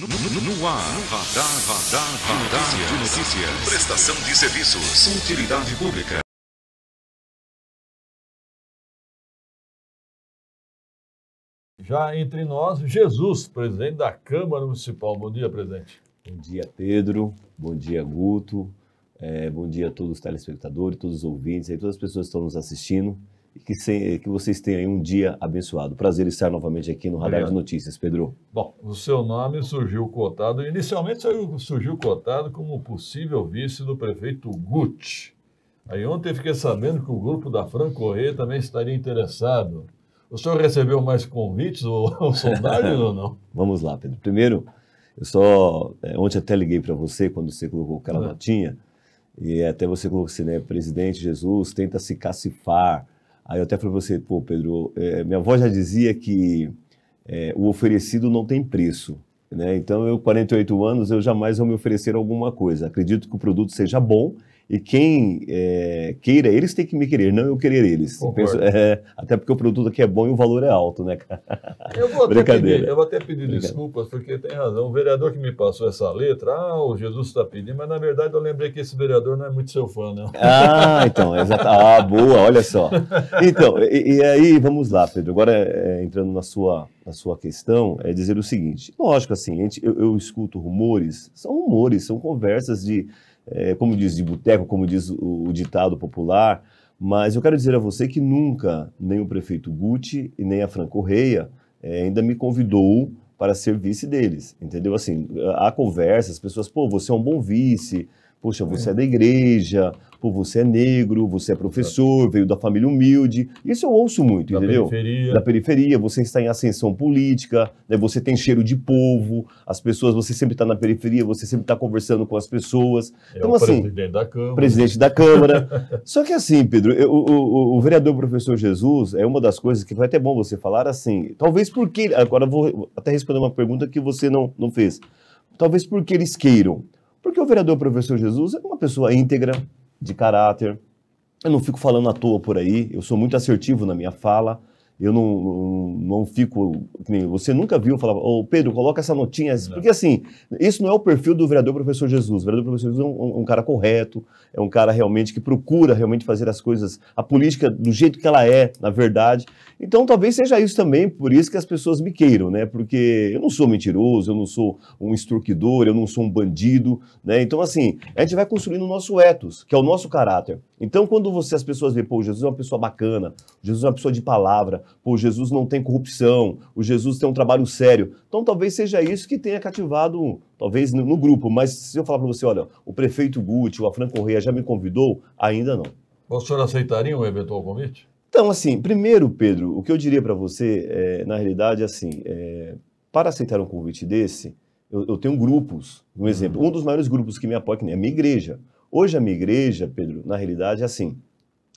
No, no, no ar, radar, radar, radar de notícias. Prestação de serviços. Utilidade pública. Já entre nós, Jesus, presidente da Câmara Municipal. Bom dia, presidente. Bom dia, Pedro. Bom dia, Guto. É, bom dia a todos os telespectadores, todos os ouvintes, aí, todas as pessoas que estão nos assistindo que, se, que vocês tenham um dia abençoado. Prazer estar novamente aqui no Radar Obrigado. de Notícias, Pedro. Bom, o seu nome surgiu cotado, inicialmente surgiu cotado como possível vice do prefeito Gucci. Aí ontem fiquei sabendo que o grupo da Fran Correia também estaria interessado. O senhor recebeu mais convites ou, ou sondagens ou não? Vamos lá, Pedro. Primeiro, eu só. É, ontem até liguei para você quando você colocou aquela é. notinha. E até você colocou assim, né? Presidente Jesus tenta se cacifar Aí eu até falei para você, pô, Pedro, é, minha avó já dizia que é, o oferecido não tem preço. Né? Então, eu, 48 anos, eu jamais vou me oferecer alguma coisa. Acredito que o produto seja bom e quem é, queira eles tem que me querer, não eu querer eles. penso, é, até porque o produto aqui é bom e o valor é alto, né, cara? Eu vou até pedir, eu vou até pedir desculpas, porque tem razão. O vereador que me passou essa letra, ah, o Jesus está pedindo, mas na verdade eu lembrei que esse vereador não é muito seu fã, não. Ah, então, é exato. Ah, boa, olha só. Então, e, e aí, vamos lá, Pedro. Agora, é, entrando na sua, na sua questão, é dizer o seguinte: lógico, assim, gente, eu, eu escuto rumores, são rumores, são conversas de é, como diz de boteco, como diz o, o ditado popular. Mas eu quero dizer a você que nunca nem o prefeito Guti e nem a Fran Correia é, ainda me convidou para ser vice deles, entendeu? Assim, há conversas, pessoas, pô, você é um bom vice, poxa, você é, é da igreja, Pô, tipo, você é negro, você é professor, veio da família humilde. Isso eu ouço muito, da entendeu? Periferia. Da periferia, você está em ascensão política, né? você tem cheiro de povo, as pessoas, você sempre está na periferia, você sempre está conversando com as pessoas. É então, assim. Presidente da Câmara. Presidente da Câmara. Só que assim, Pedro, eu, o, o, o, vereador professor Jesus é uma das coisas que vai até bom você falar assim. Talvez porque. Agora vou até responder uma pergunta que você não, não fez. Talvez porque eles queiram. Porque o vereador professor Jesus é uma pessoa íntegra, de caráter. Eu não fico falando à toa por aí, eu sou muito assertivo na minha fala, eu não, não, não fico. Você nunca viu falar, ô oh, Pedro, coloca essa notinha. Não. Porque assim, isso não é o perfil do vereador professor Jesus. O vereador professor Jesus é um, um, cara correto, é um cara realmente que procura realmente fazer as coisas, a política do jeito que ela é, na verdade. Então talvez seja isso também, por isso que as pessoas me queiram, né? Porque eu não sou mentiroso, eu não sou um extorquidor, eu não sou um bandido, né? Então assim, a gente vai construindo o nosso ethos, que é o nosso caráter. Então, quando você as pessoas veem, pô, Jesus é uma pessoa bacana, Jesus é uma pessoa de palavra, pô, Jesus não tem corrupção, o Jesus tem um trabalho sério. Então, talvez seja isso que tenha cativado, talvez no, no grupo. Mas se eu falar para você, olha, o prefeito Guti, o Afran Correia já me convidou, ainda não. O senhor aceitaria um eventual convite? Então, assim, primeiro, Pedro, o que eu diria para você, é, na realidade, assim, é, para aceitar um convite desse, eu, eu tenho grupos. Um exemplo, uhum. um dos maiores grupos que me apoia, que é a minha igreja. Hoje a minha igreja, Pedro, na realidade é assim.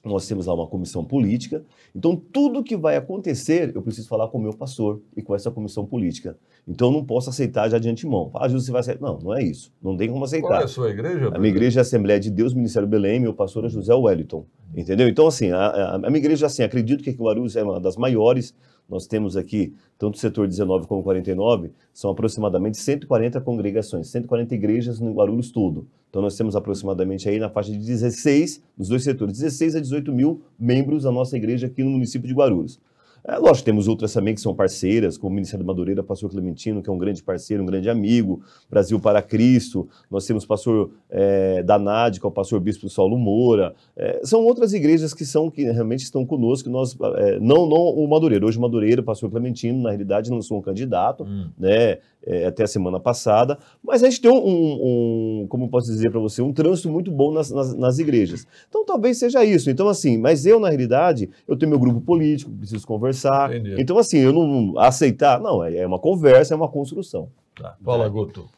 Nós temos lá uma comissão política, então tudo que vai acontecer eu preciso falar com o meu pastor e com essa comissão política. Então não posso aceitar já de antemão. Ah, Jesus, você vai aceitar. Não, não é isso. Não tem como aceitar. Qual é a sua igreja? Pedro? A minha igreja é a Assembleia de Deus, Ministério Belém, meu pastor é José Wellington. Entendeu? Então, assim, a, a, minha igreja, é assim, acredito que o Guarulhos é uma das maiores nós temos aqui, tanto o setor 19 como 49, são aproximadamente 140 congregações, 140 igrejas no Guarulhos todo. Então nós temos aproximadamente aí na faixa de 16, nos dois setores, 16 a 18 mil membros da nossa igreja aqui no município de Guarulhos. É, lógico, temos outras também que são parceiras, como o Ministério da Madureira, pastor Clementino, que é um grande parceiro, um grande amigo, Brasil para Cristo, nós temos o pastor é, eh, Danad, que é o pastor Bispo Saulo Moura, é, são outras igrejas que são, que realmente estão conosco, nós, é, não, não o Madureira, hoje o Madureira, o pastor Clementino, na realidade, sou um candidato, hum. né, até a semana passada, mas a gente tem um, um, um como posso dizer para você, um trânsito muito bom nas, nas, nas igrejas. Então talvez seja isso, então assim, mas eu na realidade, eu tenho meu grupo político, preciso conversar, conversar. Entendi. Então, assim, eu não aceitar, não, é, é uma conversa, é uma construção. Tá. Fala, né? Guto.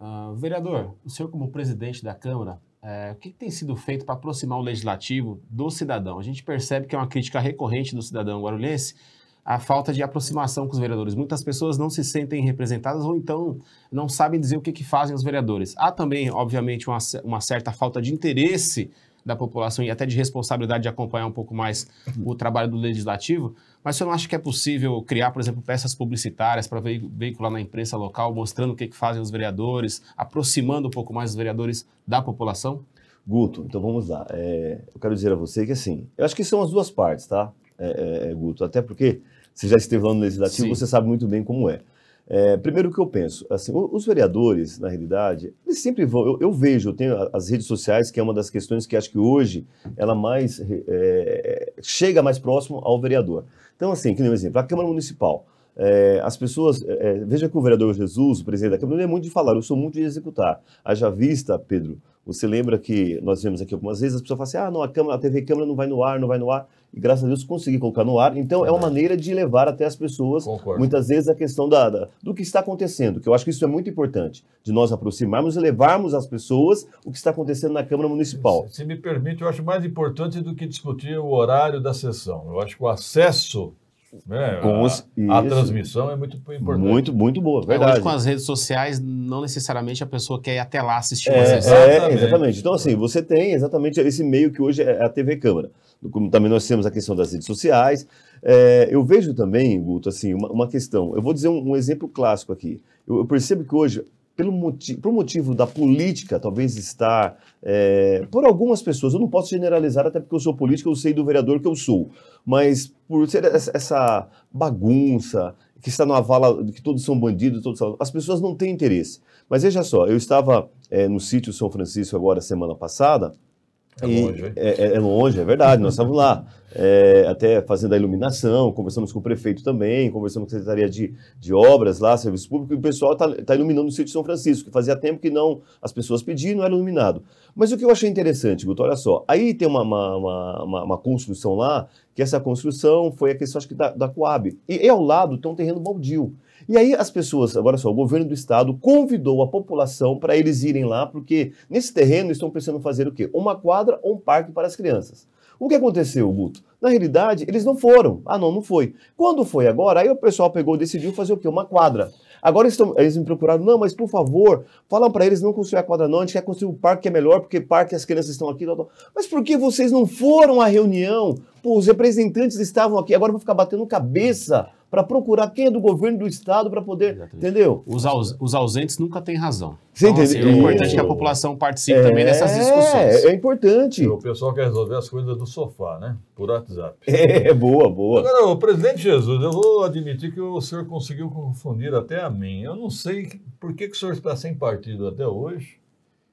Uh, vereador, o senhor, como presidente da Câmara, é, o que tem sido feito para aproximar o legislativo do cidadão? A gente percebe que é uma crítica recorrente do cidadão guarulhense a falta de aproximação com os vereadores. Muitas pessoas não se sentem representadas ou então não sabem dizer o que, que fazem os vereadores. Há também, obviamente, uma, uma certa falta de interesse da população e até de responsabilidade de acompanhar um pouco mais o trabalho do legislativo. Mas você não acha que é possível criar, por exemplo, peças publicitárias para veicular na imprensa local, mostrando o que, que fazem os vereadores, aproximando um pouco mais os vereadores da população? Guto, então vamos lá. É, eu quero dizer a você que assim, eu acho que são as duas partes, tá, é, é, é Guto? Até porque você já esteve lá no legislativo, Sim. você sabe muito bem como é. É, primeiro o que eu penso, assim, os vereadores, na realidade, eles sempre vão. Eu, eu, vejo, eu tenho as redes sociais, que é uma das questões que acho que hoje ela mais é, chega mais próximo ao vereador. Então, assim, que nem um exemplo, a Câmara Municipal. É, as pessoas. É, é, veja que o vereador Jesus, o presidente da Câmara, não é muito de falar, eu sou muito de executar. Haja vista, Pedro, você lembra que nós vemos aqui algumas vezes as pessoas falam assim: ah, não, a, Câmara, a TV Câmara não vai no ar, não vai no ar e graças a Deus consegui colocar no ar. Então é uma maneira de levar até as pessoas, Concordo. muitas vezes, a questão da, da, do que está acontecendo, que eu acho que isso é muito importante, de nós aproximarmos e levarmos às pessoas o que está acontecendo na Câmara Municipal. Se, se me permite, eu acho mais importante do que discutir o horário da sessão. Eu acho que o acesso é, a, a, transmissão é muito importante. Muito, muito boa, verdade. É, hoje, com as redes sociais, não necessariamente a pessoa quer ir até lá assistir é, uma é, sessão. É, exatamente. Então, assim, você tem exatamente esse meio que hoje é, é a TV Câmara como também nós temos a questão das redes sociais. É, eu vejo também, Guto, assim, uma, uma questão. Eu vou dizer um, um exemplo clássico aqui. Eu, eu, percebo que hoje, pelo motivo, por motivo da política, talvez estar, é, por algumas pessoas, eu não posso generalizar, até porque eu sou político, eu sei do vereador que eu sou, mas por ser essa bagunça, que está numa vala de que todos são bandidos, todos são... as pessoas não têm interesse. Mas veja só, eu estava é, no sítio São Francisco agora semana passada é longe, é, é, é, longe, é verdade, nós estávamos lá. É, até fazendo a iluminação, conversamos com o prefeito também, conversamos com a Secretaria de, de Obras lá, Serviço Público, e o pessoal está tá iluminando o sítio São Francisco, que fazia tempo que não as pessoas pediam, não era iluminado. Mas o que eu achei interessante, Guto, olha só, aí tem uma, uma, uma, uma, uma construção lá, que essa construção foi a questão, acho que, da, da Coab. E, e ao lado tem um terreno baldio. E aí as pessoas, agora só, o governo do estado convidou a população para eles irem lá, porque nesse terreno estão pensando fazer o quê? Uma quadra ou um parque para as crianças. O que aconteceu, Guto? Na realidade, eles não foram. Ah, não, não foi. Quando foi agora, aí o pessoal pegou e decidiu fazer o quê? Uma quadra. Agora estão, eles me procuraram, não, mas por favor, falam para eles não construir a quadra não, a gente quer construir um parque que é melhor, porque parque as crianças estão aqui. Tal, tal. Mas por que vocês não foram à reunião? Pô, os representantes estavam aqui, agora vão ficar batendo cabeça para procurar quem é do governo do Estado para poder. Exatamente. Entendeu? Os, aus, os ausentes nunca têm razão. Você então, assim, é importante que a população participe é, também dessas é, discussões. É importante. O pessoal quer resolver as coisas do sofá, né? Por WhatsApp. É, é, boa, boa. Agora, o presidente Jesus, eu vou admitir que o senhor conseguiu confundir até a mim. Eu não sei por que, que o senhor está sem partido até hoje.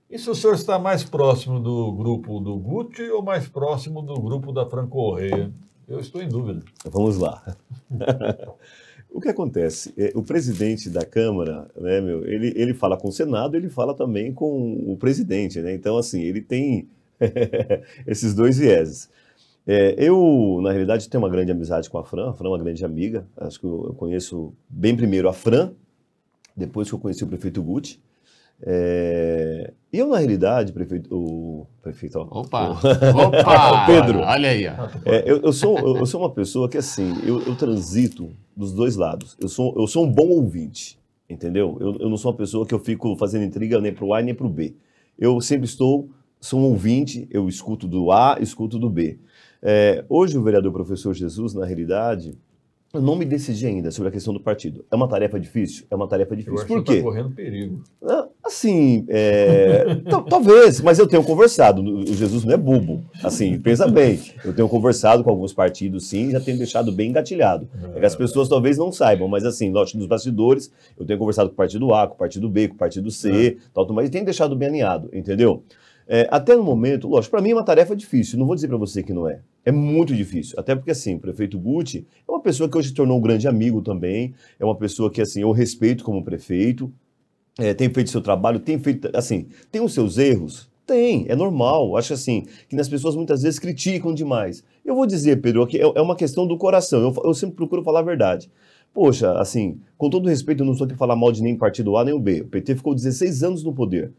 E se o senhor está mais próximo do grupo do Guti ou mais próximo do grupo da Franco Correia? Eu estou em dúvida. Vamos lá. o que acontece? É, o presidente da Câmara, né, meu, ele, ele fala com o Senado, ele fala também com o presidente, né? Então, assim, ele tem esses dois vieses. É, eu, na realidade, tenho uma grande amizade com a Fran. A Fran é uma grande amiga. Acho que eu conheço bem primeiro a Fran, depois que eu conheci o prefeito Guti. É... Eu, na realidade, prefeito. O prefeito, ó, Opa! O... Opa! Pedro! Olha aí, ó. É, eu, eu, sou, eu sou uma pessoa que, assim, eu, eu, transito dos dois lados. Eu sou, eu sou um bom ouvinte, entendeu? Eu, eu não sou uma pessoa que eu fico fazendo intriga nem para o A nem para o B. Eu sempre estou, sou um ouvinte, eu escuto do A, escuto do B. É, hoje, o vereador professor Jesus, na realidade, eu não me decidi ainda sobre a questão do partido. É uma tarefa difícil? É uma tarefa difícil. Eu Por tá quê? tá correndo perigo. Ah, assim, é... talvez, mas eu tenho conversado. O Jesus não é bobo. Assim, pensa bem. Eu tenho conversado com alguns partidos, sim, já tenho deixado bem engatilhado. É que as é. pessoas talvez não saibam, mas assim, nos bastidores, eu tenho conversado com o partido A, com o partido B, com o partido C, é. tal, mas tenho deixado bem alinhado, entendeu? É, até no momento, lógico, para mim é uma tarefa difícil, não vou dizer para você que não é. É muito difícil, até porque assim, o prefeito Guti é uma pessoa que hoje se tornou um grande amigo também, é uma pessoa que assim, eu respeito como prefeito, é, tem feito seu trabalho, tem feito, assim, tem os seus erros? Tem, é normal, acho assim, que as pessoas muitas vezes criticam demais. Eu vou dizer, Pedro, que é, é uma questão do coração, eu, eu sempre procuro falar a verdade. Poxa, assim, com todo respeito, eu não sou aqui falar mal de nem partido A nem o B. O PT ficou 16 anos no poder.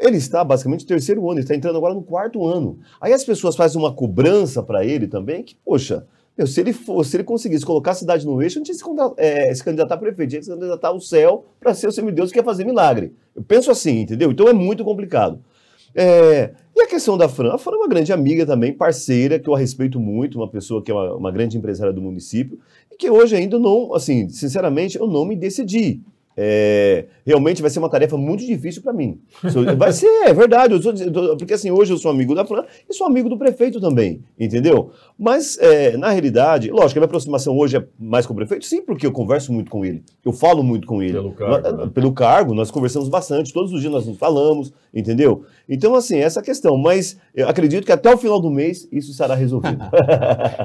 Ele está basicamente no terceiro ano, ele está entrando agora no quarto ano. Aí as pessoas fazem uma cobrança para ele também, que, poxa, meu, se, ele fosse, se ele conseguisse colocar a cidade no eixo, não tinha se, é, se candidatar a prefeito, tinha que se candidatar ao céu para ser o semideus que quer fazer milagre. Eu penso assim, entendeu? Então é muito complicado. É, e a questão da Fran? A Fran é uma grande amiga também, parceira, que eu a respeito muito, uma pessoa que é uma, uma grande empresária do município, e que hoje ainda não, assim, sinceramente, eu não me decidi. É, realmente vai ser uma tarefa muito difícil para mim. Vai ser, é verdade. Eu sou, porque assim, hoje eu sou amigo da Fran e sou amigo do prefeito também, entendeu? Mas, é, na realidade, lógico, a minha aproximação hoje é mais com o prefeito, sim, porque eu converso muito com ele, eu falo muito com ele. Pelo cargo, nós, né? pelo cargo nós conversamos bastante, todos os dias nós nos falamos, entendeu? Então, assim, essa é questão. Mas eu acredito que até o final do mês isso será resolvido.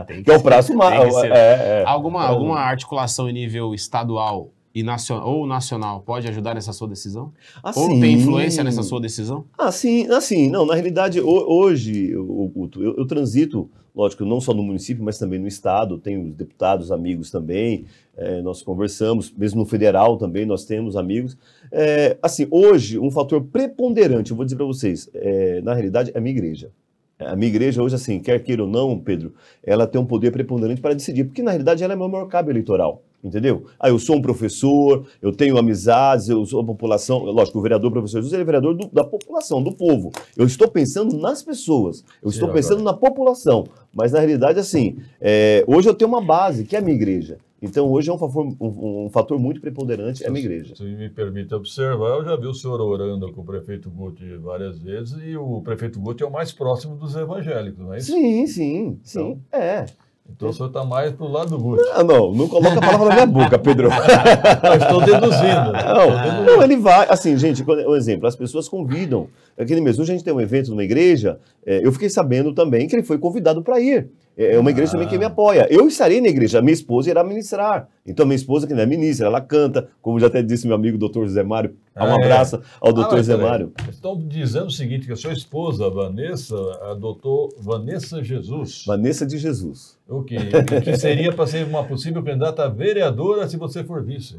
que, que é o prazo máximo. É, é. Alguma, alguma articulação em nível estadual e nacional, ou nacional pode ajudar nessa sua decisão? Assim, ou tem influência nessa sua decisão? Assim, assim não. Na realidade, hoje, eu, eu, eu transito, lógico, não só no município, mas também no estado, tenho deputados, amigos também, é, nós conversamos, mesmo no federal também nós temos amigos. É, assim, hoje, um fator preponderante, eu vou dizer para vocês, é, na realidade, é a minha igreja. A minha igreja hoje, assim, quer queira ou não, Pedro, ela tem um poder preponderante para decidir, porque na realidade ela é meu maior cabo eleitoral. Entendeu? Ah, eu sou um professor, eu tenho amizades, eu sou a população. Lógico, o vereador, professor José ele é vereador do, da população, do povo. Eu estou pensando nas pessoas, eu Sim, estou pensando agora. na população. Mas na realidade, assim, é, hoje eu tenho uma base, que é a minha igreja. Então hoje é um, fator, um, um fator muito preponderante, é a minha igreja. Se me permite observar, eu já vi o senhor orando com o prefeito Guti várias vezes, e o prefeito Guti é o mais próximo dos evangélicos, não é isso? Sim, sim, então, sim. É. Então o senhor está mais para o lado do Guti. Não, não, não coloca a palavra na minha boca, Pedro. Eu estou deduzindo. Não, ah. não, ele vai. Assim, gente, um exemplo, as pessoas convidam. Aquele no hoje a gente tem um evento numa igreja, é, eu fiquei sabendo também que ele foi convidado para ir. É, é uma igreja ah. também que ah. me apoia. Eu estarei na igreja, minha esposa irá ministrar. Então, minha esposa, que não é ministra, ela canta, como já até disse meu amigo doutor José Mário. Ah, um é? abraço é. ao ah, doutor ah, José Mário. Estão dizendo o seguinte: que a sua esposa, a Vanessa, a doutor Vanessa Jesus. Vanessa de Jesus. O que, que seria para ser uma possível candidata vereadora se você for vice?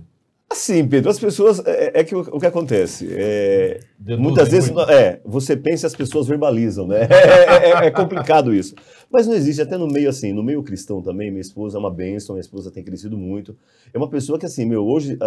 Assim, Pedro, as pessoas. É, é, é que o, que acontece? É, muitas vezes muito. é, você pensa e as pessoas verbalizam, né? É, é, é, é, complicado isso. Mas não existe, até no meio assim, no meio cristão também, minha esposa é uma bênção, minha esposa tem crescido muito. É uma pessoa que, assim, meu, hoje,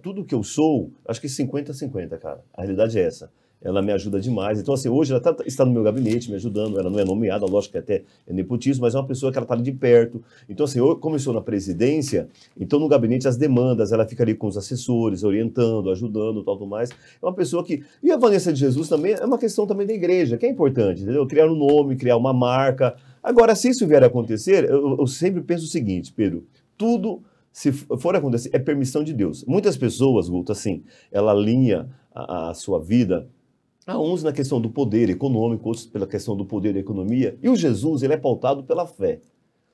tudo que eu sou, acho que 50-50, cara. A realidade é essa ela me ajuda demais. Então, assim, hoje ela tá, está no meu gabinete me ajudando, ela não é nomeada, lógico que até é nepotismo, mas é uma pessoa que ela está ali de perto. Então, assim, eu, como eu na presidência, então no gabinete as demandas, ela fica ali com os assessores, orientando, ajudando, tal, tudo mais. É uma pessoa que... E a Vanessa de Jesus também é uma questão também da igreja, que é importante, entendeu? Criar um nome, criar uma marca. Agora, se isso vier a acontecer, eu, eu sempre penso o seguinte, Pedro, tudo se for acontecer, é permissão de Deus. Muitas pessoas, Guto, assim, ela alinha a, a sua vida Há uns na questão do poder econômico, outros pela questão do poder da economia. E o Jesus, ele é pautado pela fé.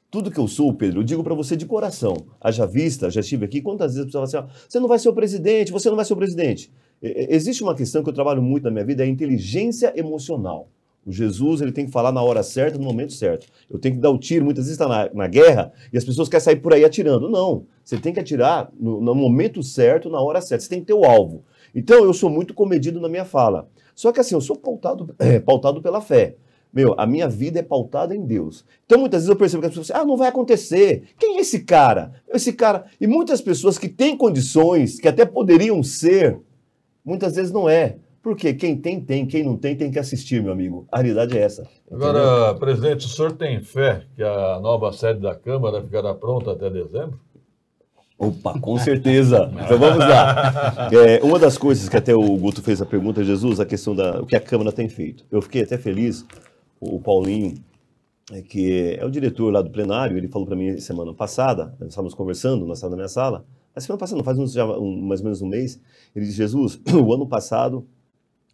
Tudo que eu sou, Pedro, eu digo para você de coração. Haja vista, já estive aqui, quantas vezes a pessoa fala assim, você não vai ser o presidente, você não vai ser o presidente. E, existe uma questão que eu trabalho muito na minha vida, é a inteligência emocional. O Jesus, ele tem que falar na hora certa, no momento certo. Eu tenho que dar o tiro, muitas vezes está na, na, guerra e as pessoas querem sair por aí atirando. Não, você tem que atirar no, no momento certo, na hora certa. Você tem que ter o alvo. Então eu sou muito comedido na minha fala. Só que assim, eu sou pautado, é, pautado pela fé. Meu, a minha vida é pautada em Deus. Então muitas vezes eu percebo que as pessoas ah, não vai acontecer. Quem é esse cara? Esse cara. E muitas pessoas que têm condições, que até poderiam ser, muitas vezes não é. Porque quem tem, tem. Quem não tem, tem que assistir, meu amigo. A realidade é essa. Entendeu? Agora, presidente, o senhor tem fé que a nova sede da Câmara ficará pronta até dezembro? Opa, com certeza. então vamos lá. É, uma das coisas que até o Guto fez a pergunta, Jesus, a questão da o que a Câmara tem feito. Eu fiquei até feliz, o Paulinho, é que é o diretor lá do plenário, ele falou para mim semana passada, nós estávamos conversando na sala da minha sala, a semana passada, faz uns, já, um, mais ou menos um mês, ele disse, Jesus, o ano passado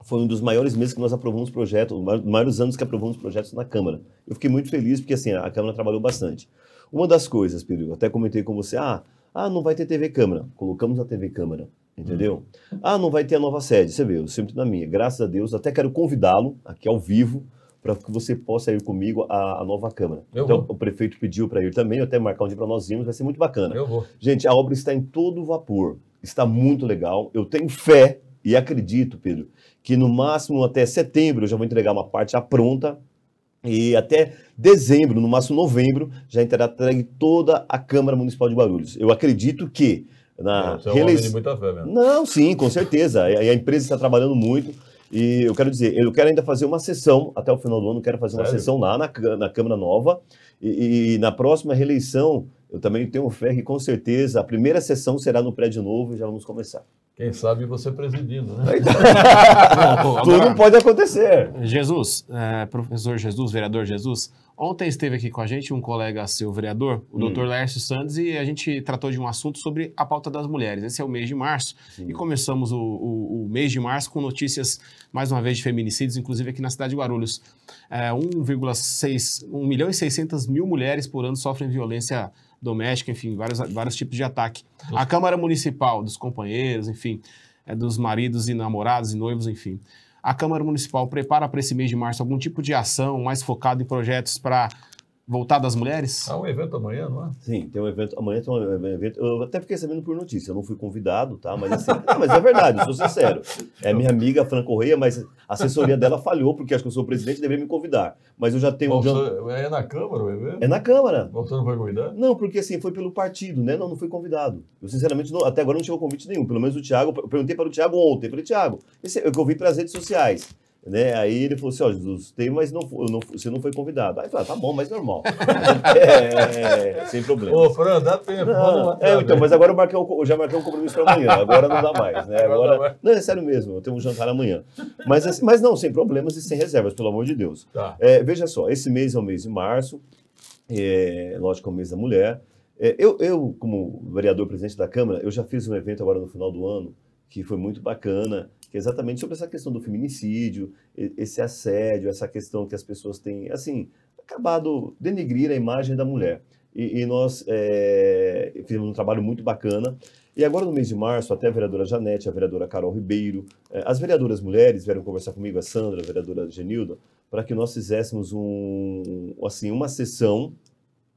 foi um dos maiores meses que nós aprovamos projetos, um maiores anos que aprovamos projetos na Câmara. Eu fiquei muito feliz porque, assim, a Câmara trabalhou bastante. Uma das coisas, Pedro, eu até comentei com você, ah, ah, não vai ter TV câmera. Colocamos a TV câmera, entendeu? Ah, não vai ter a nova sede. Você vê, eu sempre na minha. Graças a Deus, até quero convidá-lo aqui ao vivo para que você possa ir comigo à, à nova Câmara. Eu então, vou. o prefeito pediu para ir também, até marcar um dia para nós irmos, vai ser muito bacana. Eu vou. Gente, a obra está em todo vapor, está muito legal. Eu tenho fé e acredito, Pedro, que no máximo até setembro eu já vou entregar uma parte já pronta e até dezembro, no máximo novembro, já terá entregue toda a Câmara Municipal de Guarulhos. Eu acredito que na é, é fé mesmo. Não, sim, com certeza. E a empresa está trabalhando muito. E eu quero dizer, eu quero ainda fazer uma sessão, até o final do ano, quero fazer uma Sério? sessão lá na, na Câmara Nova. E, e, na próxima reeleição, eu também tenho fé que, com certeza, a primeira sessão será no prédio novo e já vamos começar. Quem sabe você é presidindo, né? Tá. Tudo pode acontecer. Jesus, é, professor Jesus, vereador Jesus, ontem esteve aqui com a gente um colega seu, vereador, o hum. Dr. Laércio Santos, e a gente tratou de um assunto sobre a pauta das mulheres. Esse é o mês de março Sim. e começamos o, o, o, mês de março com notícias, mais uma vez, de feminicídios, inclusive aqui na cidade de Guarulhos. É, 1,6, 1 milhão e 600 mil mulheres por ano sofrem violência doméstica, enfim, vários, vários tipos de ataque. A Câmara Municipal dos companheiros, enfim, é, dos maridos e namorados e noivos, enfim. A Câmara Municipal prepara para esse mês de março algum tipo de ação mais focado em projetos para voltado às mulheres? Há um evento amanhã, não é? Sim, tem um evento. Amanhã tem um evento. Eu até fiquei sabendo por notícia, eu não fui convidado, tá? Mas, assim, não, mas é verdade, sou sincero. É minha amiga Fran Correia, mas a assessoria dela falhou, porque acho que eu sou presidente e deveria me convidar. Mas eu já tenho. Bom, É na Câmara o evento? É na Câmara. Você não foi convidado? Não, porque assim, foi pelo partido, né? Não, não fui convidado. Eu, sinceramente, não, até agora não chegou convite nenhum. Pelo menos o Tiago, eu perguntei para o Tiago ontem. Eu falei, Tiago, esse é o que eu vi as redes sociais. Né? Aí ele falou assim, ó, Jesus, tem, mas não, não, você não foi convidado. Aí eu falei, ah, tá bom, mas normal. é, sem problema. Ô, Fran, dá tempo. Não, é, então, né? mas agora eu, marquei, eu já marquei um compromisso para amanhã, agora não dá mais, né? Agora, agora não, é sério mesmo, eu tenho um jantar amanhã. Mas, assim, mas não, sem problemas e sem reservas, pelo amor de Deus. Tá. É, veja só, esse mês é o mês de março, é, lógico, é o mês da mulher. É, eu, eu, como vereador presidente da Câmara, eu já fiz um evento agora no final do ano, que foi muito bacana, que é exatamente sobre essa questão do feminicídio, esse assédio, essa questão que as pessoas têm, assim, acabado denegrir a imagem da mulher. E, e nós é, fizemos um trabalho muito bacana. E agora, no mês de março, até a vereadora Janete, a vereadora Carol Ribeiro, é, as vereadoras mulheres vieram conversar comigo, a Sandra, a vereadora Genilda, para que nós fizéssemos um, assim, uma sessão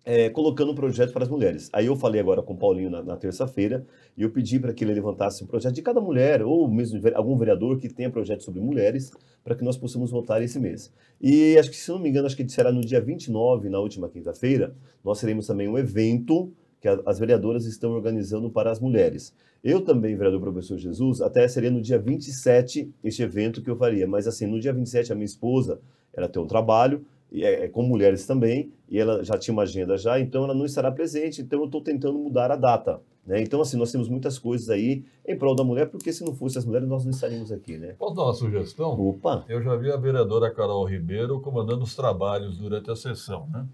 é, colocando um projeto para as mulheres. Aí eu falei agora com o Paulinho na, na terça-feira e eu pedi para que ele levantasse um projeto de cada mulher ou mesmo algum vereador que tenha projeto sobre mulheres para que nós possamos votar esse mês. E acho que, se não me engano, acho que será no dia 29, na última quinta-feira, nós teremos também um evento que as vereadoras estão organizando para as mulheres. Eu também, vereador professor Jesus, até seria no dia 27 este evento que eu faria, mas assim, no dia 27 a minha esposa, ela tem um trabalho, é, é, com mulheres também, e ela já tinha uma agenda já, então ela não estará presente, então eu estou tentando mudar a data. Né? Então, assim, nós temos muitas coisas aí em prol da mulher, porque se não fosse as mulheres, nós não estaríamos aqui, né? Posso dar uma sugestão? Opa! Eu já vi a vereadora Carol Ribeiro comandando os trabalhos durante a sessão, né?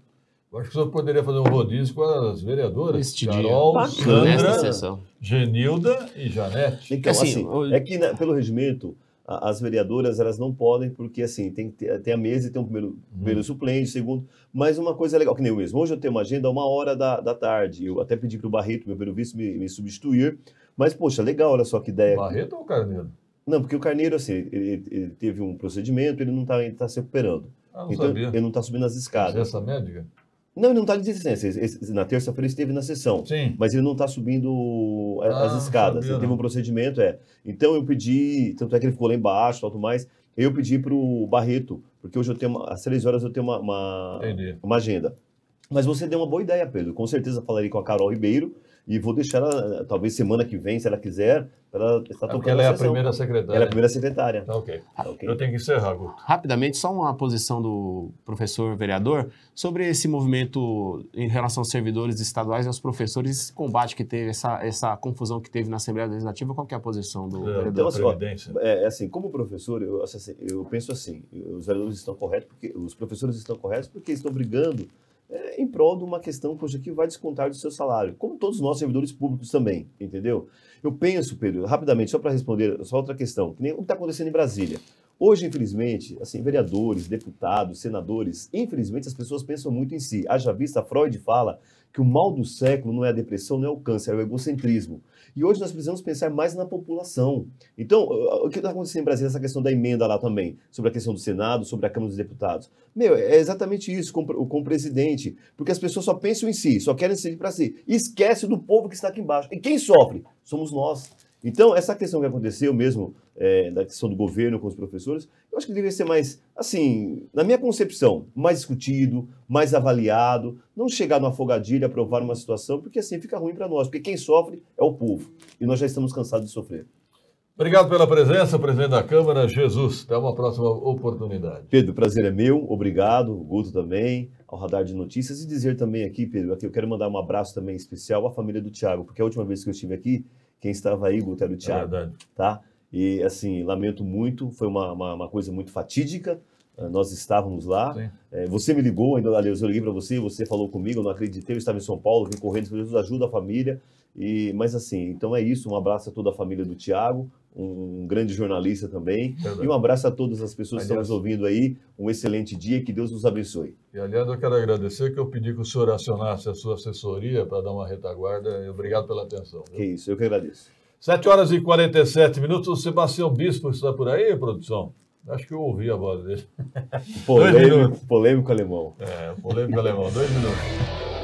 Eu acho que o senhor poderia fazer um rodízio com as vereadoras. Este Carol, dia. Sandra, Genilda e Janete. Então, assim, assim é que né, pelo regimento, as vereadoras elas não podem, porque assim, tem, tem a mesa e tem o um primeiro, uhum. primeiro suplente, segundo. Mas uma coisa legal, que nem eu mesmo, hoje eu tenho uma agenda uma hora da, da tarde. Eu até pedi para o Barreto, meu primeiro vice, me, me, substituir. Mas, poxa, legal, olha só que ideia. Barreto ou Carneiro? Não, porque o Carneiro, assim, ele, ele teve um procedimento, ele não está tá se recuperando. Ah, não então, sabia. ele não está subindo as escadas. É essa médica? Não, ele não está de licença. na terça-feira ele esteve na sessão. Sim. Mas ele não está subindo é, ah, as escadas. Ele teve um procedimento, é. Então eu pedi, tanto é que ele ficou lá embaixo, tudo mais. Eu pedi para o Barreto, porque hoje eu tenho, às três horas eu tenho uma, uma, uma agenda. Mas você deu uma boa ideia, Pedro. Com certeza falarei com a Carol Ribeiro e vou deixar ela, eh, talvez semana que vem, se ela quiser, ela está tocando. Porque ela é a, primeira secretária. Ela é a primeira secretária. Tá, okay. Tá, ok. Eu tenho que encerrar, Guto. Rapidamente, só uma posição do professor vereador sobre esse movimento em relação aos servidores estaduais e aos professores, esse combate que teve, essa, essa confusão que teve na Assembleia Legislativa. Qual é a posição do é, vereador? Então, assim, ó, é, é, assim, como professor, eu, assim, eu penso assim, os vereadores estão corretos, porque os professores estão corretos porque estão brigando é, em prol de uma questão hoje que vai descontar do seu salário, como todos nós servidores públicos também, entendeu? Eu penso, Pedro, rapidamente, só para responder só outra questão, que nem o que está acontecendo em Brasília. Hoje, infelizmente, assim, vereadores, deputados, senadores, infelizmente as pessoas pensam muito em si. Haja vista, Freud fala que o mal do século não é a depressão, não é o câncer, é o egocentrismo. E hoje nós precisamos pensar mais na população. Então, o que está acontecendo em Brasília, essa questão da emenda lá também, sobre a questão do Senado, sobre a Câmara dos Deputados. Meu, é exatamente isso com, com o presidente, porque as pessoas só pensam em si, só querem ser para si, e esquece do povo que está aqui embaixo. E quem sofre? Somos nós. Então, essa questão que aconteceu mesmo, é, da questão do governo com os professores, eu acho que deveria ser mais, assim, na minha concepção, mais discutido, mais avaliado, não chegar numa afogadilha, aprovar uma situação, porque assim fica ruim para nós, porque quem sofre é o povo, e nós já estamos cansados de sofrer. Obrigado pela presença, presidente da Câmara, Jesus. Até uma próxima oportunidade. Pedro, prazer é meu, obrigado, Guto também, ao Radar de Notícias, e dizer também aqui, Pedro, aqui eu quero mandar um abraço também especial à família do Tiago, porque a última vez que eu estive aqui, quem estava aí, Guterres era é Thiago. É verdade. Tá? E, assim, lamento muito, foi uma, uma, uma coisa muito fatídica, ah, nós estávamos lá. É, você me ligou, ainda eu liguei para você, você falou comigo, eu não acreditei, eu estava em São Paulo, vim correndo, Jesus ajuda a família. E, mas assim, então é isso, um abraço a toda a família do Tiago, um grande jornalista também. Verdade. E um abraço a todas as pessoas aliás, que estão nos ouvindo aí. Um excelente dia, que Deus nos abençoe. E aliás, eu quero agradecer que eu pedi que o senhor acionasse a sua assessoria para dar uma retaguarda. obrigado pela atenção. Viu? Que isso, eu que agradeço. 7 horas e 47 minutos. O Sebastião Bispo está por aí, produção? Acho que eu ouvi a voz dele. Polêmico, polêmico alemão. É, polêmico alemão, dois minutos.